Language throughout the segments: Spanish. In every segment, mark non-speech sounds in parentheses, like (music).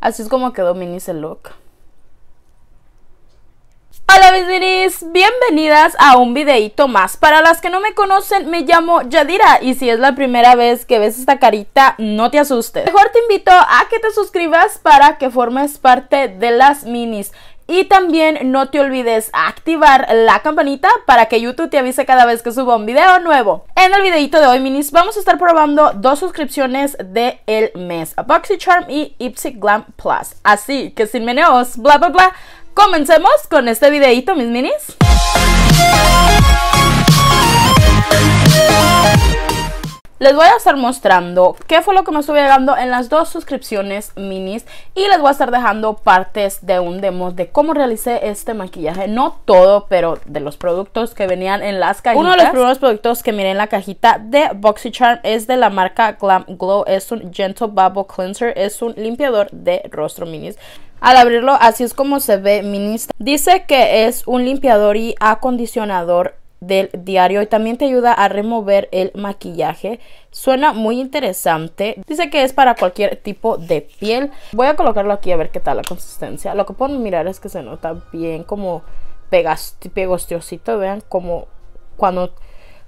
Así es como quedó Minis el look. Hola mis minis, bienvenidas a un videíto más. Para las que no me conocen, me llamo Yadira y si es la primera vez que ves esta carita, no te asustes. Mejor te invito a que te suscribas para que formes parte de las minis. Y también no te olvides activar la campanita para que YouTube te avise cada vez que suba un video nuevo. En el videito de hoy, minis, vamos a estar probando dos suscripciones del el mes, a Charm y Ipsy Glam Plus. Así que sin meneos, bla bla bla, comencemos con este videito, mis minis. les voy a estar mostrando qué fue lo que me estuve llegando en las dos suscripciones minis y les voy a estar dejando partes de un demo de cómo realicé este maquillaje, no todo, pero de los productos que venían en las cajitas. Uno de los primeros productos que miré en la cajita de BoxyCharm es de la marca Glam Glow, es un Gentle Bubble Cleanser, es un limpiador de rostro minis. Al abrirlo así es como se ve minis. Dice que es un limpiador y acondicionador del diario y también te ayuda a remover el maquillaje. Suena muy interesante. Dice que es para cualquier tipo de piel. Voy a colocarlo aquí a ver qué tal la consistencia. Lo que puedo mirar es que se nota bien como pegostiosito. Vean como cuando...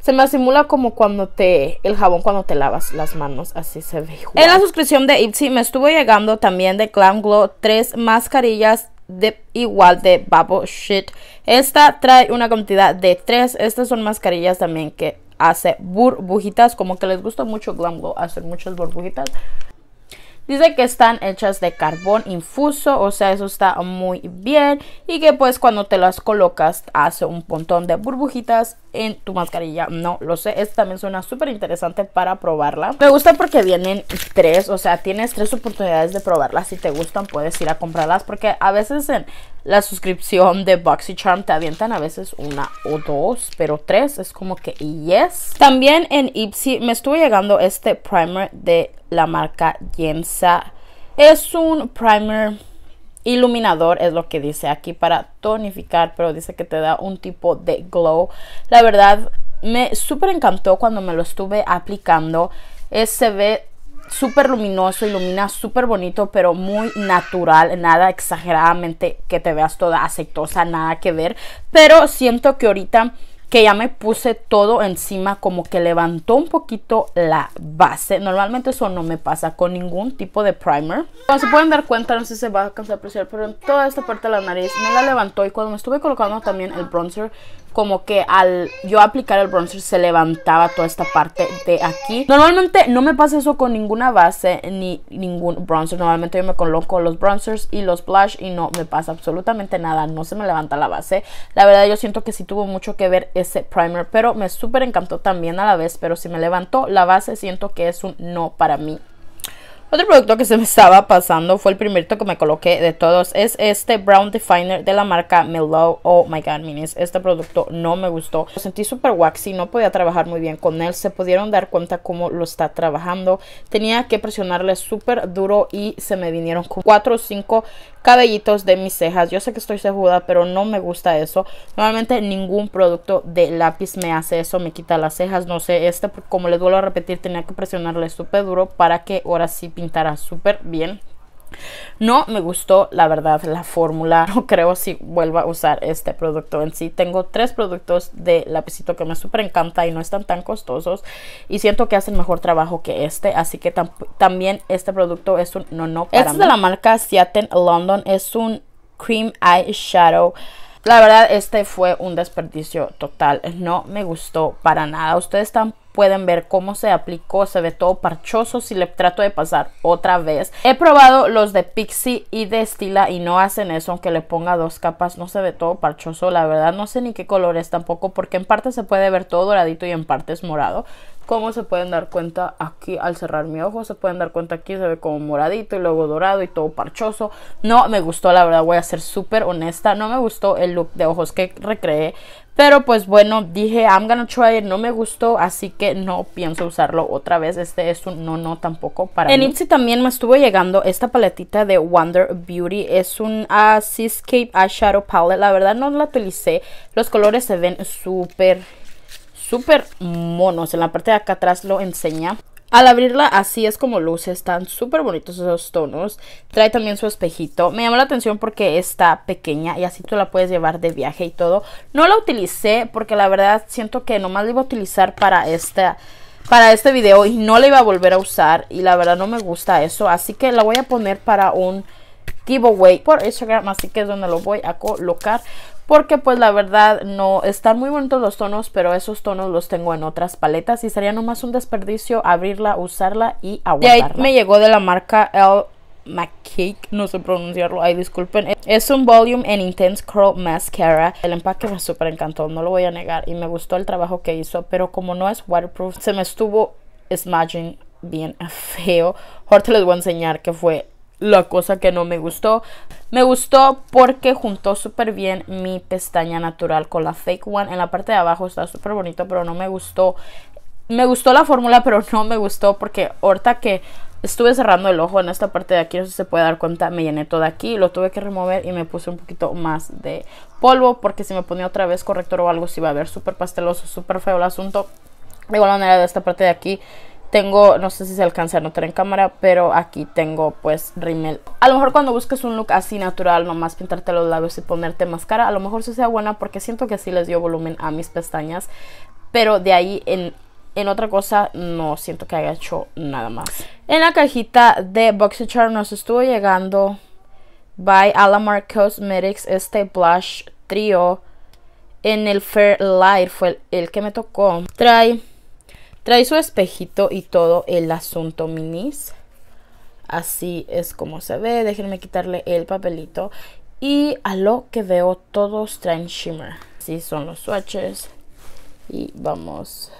Se me asimula como cuando te... El jabón cuando te lavas las manos. Así se ve. En la suscripción de Ipsy me estuvo llegando también de Glam Glow tres mascarillas de igual de babo Shit. Esta trae una cantidad de tres Estas son mascarillas también que hace burbujitas. Como que les gusta mucho Glam hacer muchas burbujitas. Dice que están hechas de carbón infuso, o sea, eso está muy bien. Y que pues cuando te las colocas hace un montón de burbujitas en tu mascarilla. No lo sé, esta también suena súper interesante para probarla. Me gusta porque vienen tres, o sea, tienes tres oportunidades de probarlas. Si te gustan, puedes ir a comprarlas porque a veces en la suscripción de BoxyCharm te avientan a veces una o dos, pero tres es como que yes. También en Ipsy me estuvo llegando este primer de la marca Jensa. Es un primer iluminador, es lo que dice aquí, para tonificar, pero dice que te da un tipo de glow. La verdad, me súper encantó cuando me lo estuve aplicando. Eh, se ve súper luminoso, ilumina súper bonito, pero muy natural, nada exageradamente que te veas toda aceitosa, nada que ver. Pero siento que ahorita que ya me puse todo encima, como que levantó un poquito la base. Normalmente eso no me pasa con ningún tipo de primer. Como se pueden dar cuenta, no sé si se va a alcanzar a apreciar, pero en toda esta parte de la nariz me la levantó y cuando me estuve colocando también el bronzer, como que al yo aplicar el bronzer se levantaba toda esta parte de aquí. Normalmente no me pasa eso con ninguna base ni ningún bronzer. Normalmente yo me coloco los bronzers y los blush y no me pasa absolutamente nada. No se me levanta la base. La verdad yo siento que sí tuvo mucho que ver ese primer, pero me súper encantó también a la vez. Pero si me levantó la base siento que es un no para mí otro producto que se me estaba pasando fue el primerito que me coloqué de todos. Es este Brown Definer de la marca Melow. Oh my god, minis. Este producto no me gustó. Lo sentí súper waxy. No podía trabajar muy bien con él. Se pudieron dar cuenta cómo lo está trabajando. Tenía que presionarle súper duro y se me vinieron con 4 o cinco cabellitos de mis cejas. Yo sé que estoy cejuda, pero no me gusta eso. Normalmente ningún producto de lápiz me hace eso, me quita las cejas. No sé, este, como les vuelvo a repetir, tenía que presionarle súper duro para que ahora sí pintara súper bien. No me gustó, la verdad, la fórmula. (laughs) No creo si vuelva a usar este producto en sí. Tengo tres productos de lapicito que me súper encanta y no están tan costosos. Y siento que hacen mejor trabajo que este. Así que también este producto es un no, no. Para este es de la marca Seattle London. Es un Cream eyeshadow. La verdad, este fue un desperdicio total. No me gustó para nada. Ustedes tampoco pueden ver cómo se aplicó, se ve todo parchoso si le trato de pasar otra vez. He probado los de Pixie y de Stila y no hacen eso, aunque le ponga dos capas, no se ve todo parchoso, la verdad no sé ni qué color es tampoco, porque en parte se puede ver todo doradito y en parte es morado, como se pueden dar cuenta aquí al cerrar mi ojo, se pueden dar cuenta aquí, se ve como moradito y luego dorado y todo parchoso. No me gustó, la verdad voy a ser súper honesta, no me gustó el look de ojos que recreé, pero pues bueno, dije, I'm gonna try it, no me gustó, así que no pienso usarlo otra vez. Este es un no, no tampoco para en mí. En Ipsy también me estuvo llegando esta paletita de Wonder Beauty. Es un ah, Seascape Eyeshadow Palette. La verdad no la utilicé. Los colores se ven súper súper monos. En la parte de acá atrás lo enseña. Al abrirla así es como luce, están súper bonitos esos tonos. Trae también su espejito. Me llamó la atención porque está pequeña y así tú la puedes llevar de viaje y todo. No la utilicé porque la verdad siento que nomás la iba a utilizar para esta para este video y no la iba a volver a usar y la verdad no me gusta eso, así que la voy a poner para un giveaway por Instagram, así que es donde lo voy a colocar porque pues la verdad no están muy bonitos los tonos, pero esos tonos los tengo en otras paletas y sería nomás un desperdicio abrirla, usarla y aguantarla. ahí me llegó de la marca L McCake, no sé pronunciarlo, ay disculpen. Es un Volume and Intense Curl Mascara. El empaque me súper encantó, no lo voy a negar y me gustó el trabajo que hizo, pero como no es waterproof, se me estuvo smudging bien (laughs) feo. Ahorita les voy a enseñar que fue la cosa que no me gustó. Me gustó porque juntó súper bien mi pestaña natural con la fake one. En la parte de abajo está súper bonito, pero no me gustó. Me gustó la fórmula, (laughs) pero no me gustó porque ahorita que estuve cerrando el ojo en esta parte de aquí, no se puede dar cuenta, me llené todo aquí, lo tuve que remover y me puse un poquito más de polvo porque si me ponía otra vez corrector o algo, si iba a ver súper pasteloso, súper feo el asunto. De igual manera de esta parte de aquí tengo, no sé si se alcanza a notar en cámara, pero aquí tengo pues rímel. A lo mejor cuando busques un look así natural, nomás pintarte los labios y ponerte máscara, a lo mejor sí sea buena porque siento que así les dio volumen a mis pestañas, pero de ahí en en otra cosa no siento que haya hecho nada más. En la cajita de BoxyCharm nos estuvo llegando by Alamar Cosmetics este blush trio en el Fair Light fue el, el que me tocó. Trae Trae su espejito y todo el asunto, minis. Así es como se ve. Déjenme quitarle el papelito. Y a lo que veo, todos traen shimmer. Así son los swatches. Y vamos.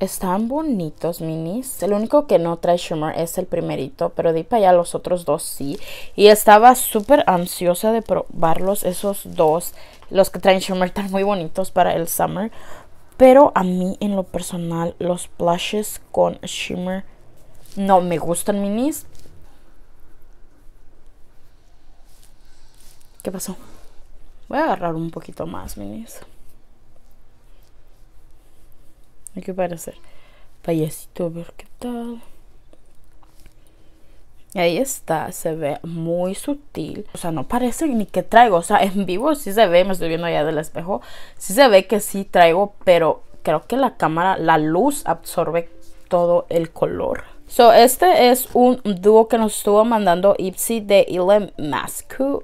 Están bonitos, minis. El único que no trae shimmer es el primerito, pero de para allá los otros dos sí. Y estaba súper ansiosa de probarlos, esos dos. Los que traen shimmer están muy bonitos para el summer. Pero a mí en lo personal los blushes con shimmer no me gustan minis. ¿Qué pasó? Voy a agarrar un poquito más minis. qué parece? hacer payasito a ver qué tal. Y ahí está, se ve muy sutil. O sea, no parece ni que traigo. O sea, en vivo sí se ve, me estoy viendo allá del espejo. Sí se ve que sí traigo, pero creo que la cámara, la luz absorbe todo el color. So, este es un dúo que nos estuvo mandando Ipsy de Ilem masku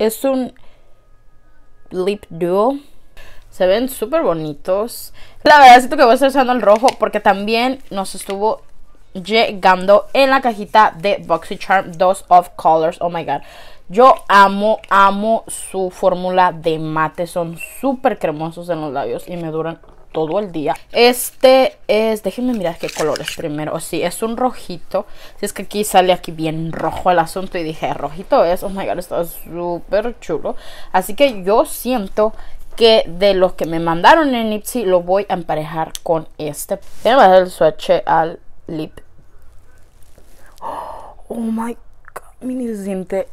Es un lip duo. Se ven súper bonitos. La verdad es que voy a estar usando el rojo porque también nos estuvo llegando en la cajita de BoxyCharm 2 of Colors. Oh my god. Yo amo, amo su fórmula de mate. Son súper cremosos en los labios y me duran todo el día. Este es, déjenme mirar qué color es primero. Oh, sí, es un rojito. Si es que aquí sale aquí bien rojo el asunto y dije, rojito es, oh my god, está súper chulo. Así que yo siento que de los que me mandaron en Ipsy lo voy a emparejar con este. a dar el swatch al lip Oh my god, mini se siente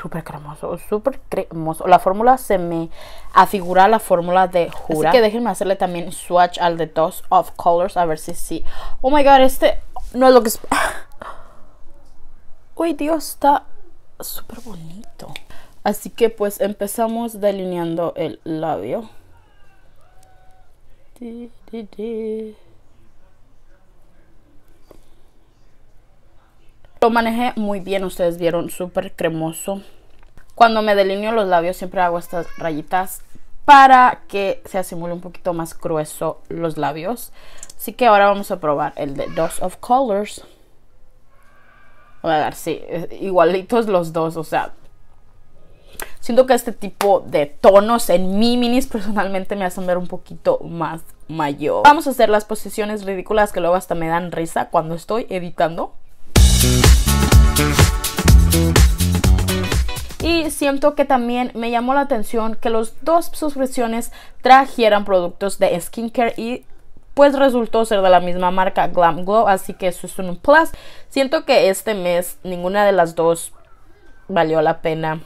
súper cremoso, súper cremoso. La fórmula se me afigura la fórmula de Jura. Así que déjenme hacerle también swatch al de Toss of Colors, a ver si sí. Oh my god, este no es lo que... Es... (gasps) Uy, Dios, está súper bonito. Así que pues empezamos delineando el labio. Lo manejé muy bien, ustedes vieron, súper cremoso. Cuando me delineo los labios siempre hago estas rayitas para que se asimule un poquito más grueso los labios. Así que ahora vamos a probar el de Dose of Colors. Voy a dar, sí, eh, igualitos los dos, o sea, Siento que este tipo de tonos en mi minis personalmente me hacen ver un poquito más mayor. Vamos a hacer las posiciones ridículas que luego hasta me dan risa cuando estoy editando. Y siento que también me llamó la atención que los dos suscripciones trajeran productos de skincare y pues resultó ser de la misma marca Glam Glow, así que eso es un plus. Siento que este mes ninguna de las dos valió la pena.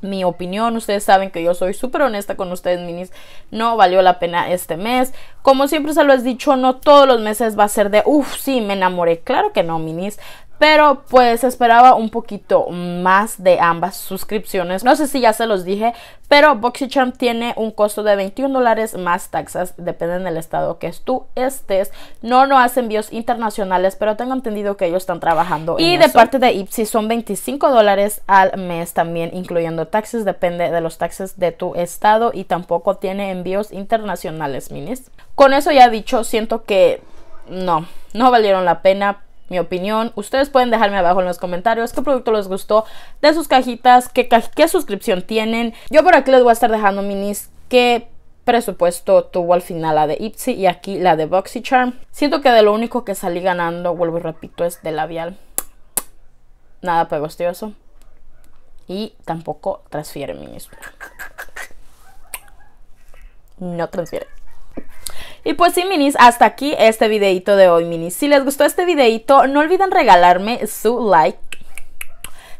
Mi opinión, ustedes saben que yo soy súper honesta con ustedes, minis. No valió la pena este mes. Como siempre se lo he dicho, no todos los meses va a ser de uff, sí, me enamoré. Claro que no, minis pero pues esperaba un poquito más de ambas suscripciones. No sé si ya se los dije, pero BoxyCharm tiene un costo de 21 dólares más taxas, depende del estado que tú estés. No, no hace envíos internacionales, pero tengo entendido que ellos están trabajando. Y de parte de Ipsy son 25 dólares al mes también, incluyendo taxes, depende de los taxes de tu estado y tampoco tiene envíos internacionales, minis. Con eso ya dicho, siento que no, no valieron la pena mi opinión. Ustedes pueden dejarme abajo en los comentarios qué producto les gustó de sus cajitas, qué, suscripción tienen. Yo por aquí les voy a estar dejando minis qué presupuesto tuvo al final la de Ipsy y aquí la de BoxyCharm. Siento que de lo único que salí ganando, vuelvo y repito, es de labial. Nada pegostioso. Y tampoco transfiere minis. No transfiere. Y pues sí, minis, hasta aquí este videito de hoy, minis. Si les gustó este videito, no olviden regalarme su like.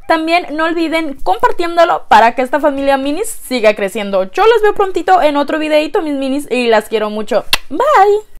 También no olviden compartiéndolo para que esta familia minis siga creciendo. Yo los veo prontito en otro videito, mis minis, y las quiero mucho. Bye.